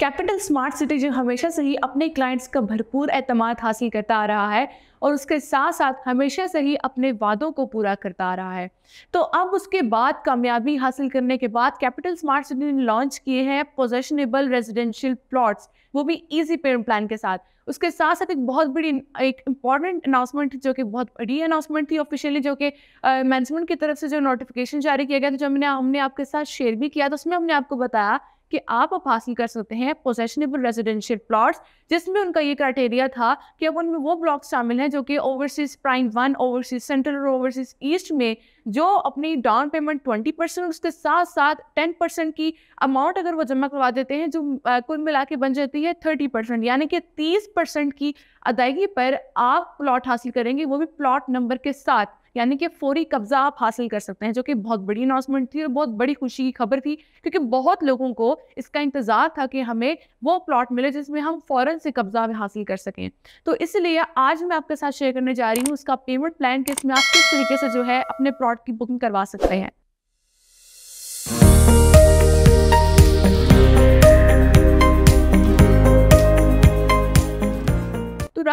capital Smart city जो हमेशा से ही अपने क्लाइंट्स का भरपूर अहतमान हासिल करता आ रहा है और उसके साथ साथ हमेशा से ही अपने वादों को पूरा करता आ रहा है तो अब उसके बाद कामयाबी हासिल करने के बाद कैपिटल स्मार्ट सिटी ने लॉन्च किए हैं पोजेशनेबल रेजिडेंशियल प्लॉट्स वो भी ईजी पेमेंट प्लान के साथ उसके साथ साथ एक बहुत बड़ी एक इम्पॉर्टेंट अनाउंसमेंट जो कि बहुत बड़ी अनाउंसमेंट थी ऑफिशियली जो कि मैनेजमेंट की तरफ से जो नोटिफिकेशन जारी किया गया था जो हमने हमने आपके साथ शेयर भी किया तो उसमें हमने आपको बताया कि आप अब हासिल कर सकते हैं पोजेशनेबल रेजिडेंशियल प्लॉट्स जिसमें उनका ये क्राइटेरिया था कि अब उनमें वो ब्लॉक्स शामिल हैं जो कि overseas prime one overseas central और ओवरसीज ईस्ट में जो अपनी डाउन पेमेंट ट्वेंटी परसेंट उसके साथ साथ टेन परसेंट की अमाउंट अगर वो जमा करवा देते हैं जो कुल मिला के बन जाती है थर्टी परसेंट यानी कि तीस परसेंट की अदायगी पर आप प्लॉट हासिल करेंगे वो भी प्लॉट नंबर के साथ यानी कि फौरी कब्जा आप हासिल कर सकते हैं जो कि बहुत बड़ी अनाउंसमेंट थी और बहुत बड़ी खुशी की खबर थी क्योंकि बहुत लोगों को इसका इंतज़ार था कि हमें वो प्लॉट मिले जिसमें हम फ़ौरन से कब्जा हासिल कर सकें तो इसलिए आज मैं आपके साथ शेयर करने जा रही हूँ उसका पेमेंट प्लान किस इसमें आप किस तरीके से जो है अपने प्लॉट की बुकिंग करवा सकते हैं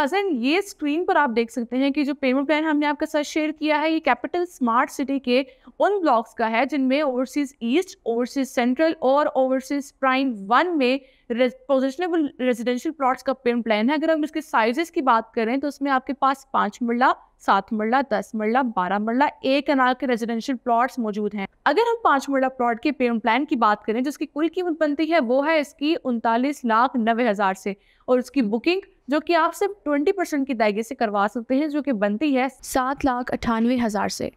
नाजन ये स्क्रीन पर आप देख सकते हैं कि जो पेमेंट प्लान हमने आपके साथ शेयर किया है ये कैपिटल स्मार्ट सिटी के उन ब्लॉक्स का है जिनमें ओवरसीज ईस्ट ओवरसीज सेंट्रल और ओवरसीज प्राइम वन में पोजिशनेबल रेजिडेंशियल प्लॉट्स का पेमेंट प्लान है अगर हम इसके साइजेस की बात करें तो उसमें आपके पास पाँच मरला सात मरला दस मरला बारह मरला एक अनार के रेजिडेंशियल प्लॉट्स मौजूद हैं अगर हम पांच मरला प्लॉट के पेमेंट प्लान की बात करें जिसकी कुल कीमत बनती है वो है इसकी उनतालीस लाख नबे हज़ार से और उसकी बुकिंग जो कि आप सिर्फ ट्वेंटी परसेंट की अदायगी से करवा सकते हैं जो कि बनती है सात लाख अठानवे हज़ार से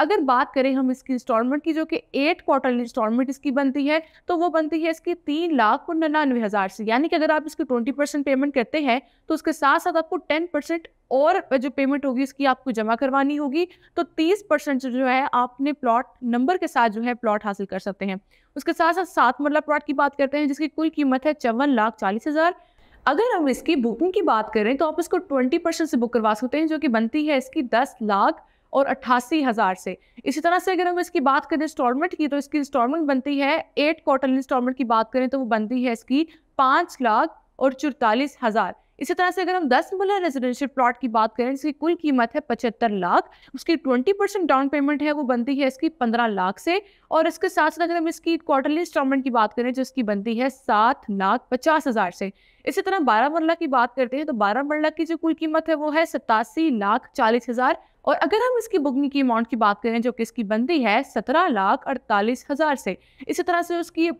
अगर बात करें हम इसकी इंस्टॉलमेंट की जो कि एट क्वार्टर इंस्टॉलमेंट इसकी बनती है तो वो बनती है इसकी तीन लाख और नन्यानवे हज़ार से यानी कि अगर आप इसकी ट्वेंटी परसेंट पेमेंट करते हैं तो उसके साथ साथ आपको टेन परसेंट और जो पेमेंट होगी इसकी आपको जमा करवानी होगी तो तीस परसेंट जो है आपने प्लॉट नंबर के साथ जो है प्लॉट हासिल कर सकते हैं उसके साथ साथ सात मरला मतलब प्लॉट की बात करते हैं जिसकी कुल कीमत है चौवन लाख चालीस हज़ार अगर हम इसकी बुकिंग की बात करें तो आप इसको ट्वेंटी परसेंट से बुक करवा सकते हैं जो कि बनती है इसकी दस लाख और अट्ठासी हज़ार से इसी तरह से अगर हम इसकी बात करें इंस्टॉलमेंट की तो इसकी इंस्टॉलमेंट बनती है एट क्वार्टरली इंस्टॉलमेंट की बात करें तो वो बनती है इसकी पाँच लाख और चौतालीस हज़ार इसी तरह से अगर हम दस मरला रेजिडेंशियल प्लॉट की बात करें इसकी कुल कीमत है पचहत्तर लाख उसकी ट्वेंटी परसेंट डाउन पेमेंट है वो बनती है इसकी पंद्रह लाख से और इसके साथ साथ अगर हम इसकी क्वार्टरली इंस्टॉलमेंट की बात करें जो इसकी बनती है सात लाख पचास हज़ार से इसी तरह बारह मरला की बात करते हैं तो बारह मरला की जो कुल कीमत है वो है सतासी लाख चालीस हज़ार और अगर हम इसकी बुकिंग की अमाउंट की बात करें जो कि इसकी बनती है सत्रह लाख अड़तालीस हज़ार से इसी तरह से उसकी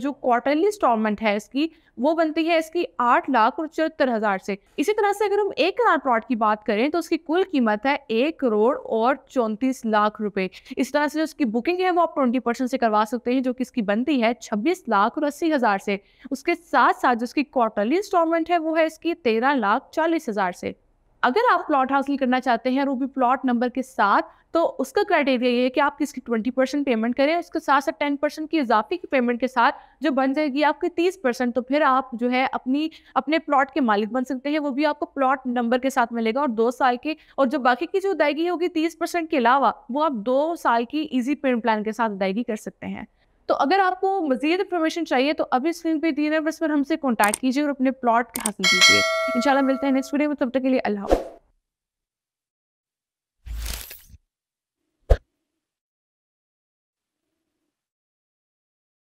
जो क्वार्टरली इंस्टॉलमेंट है इसकी वो बनती है इसकी आठ लाख और चौहत्तर हज़ार से इसी तरह से अगर हम एक करार प्लॉट की बात करें तो उसकी कुल कीमत है एक करोड़ और चौंतीस लाख रुपये इस तरह से उसकी बुकिंग है वो आप ट्वेंटी परसेंट से करवा सकते हैं जो कि इसकी बनती है छब्बीस लाख और अस्सी हज़ार से उसके साथ साथ जो उसकी क्वार्टरली इंस्टॉलमेंट है वो है इसकी तेरह लाख चालीस हज़ार से अगर आप प्लॉट हासिल करना चाहते हैं और वो भी प्लॉट नंबर के साथ तो उसका क्राइटेरिया ये है कि आप किसकी ट्वेंटी परसेंट पेमेंट करें उसके साथ साथ टेन परसेंट की इजाफे की पेमेंट के साथ जो बन जाएगी आपकी तीस परसेंट तो फिर आप जो है अपनी अपने प्लॉट के मालिक बन सकते हैं वो भी आपको प्लॉट नंबर के साथ मिलेगा और दो साल के और जो बाकी की जो अदायगी होगी तीस परसेंट के अलावा वो आप दो साल की ईजी पेमेंट प्लान के साथ अदायगी कर सकते हैं तो अगर आपको मजीद इन्फॉर्मेशन चाहिए तो अभी स्क्रीन पे दिए बस पर हमसे कॉन्टैक्ट कीजिए और अपने प्लॉट हासिल कीजिए इंशाल्लाह मिलते हैं नेक्स्ट वीडियो में तब तक के लिए अल्लाह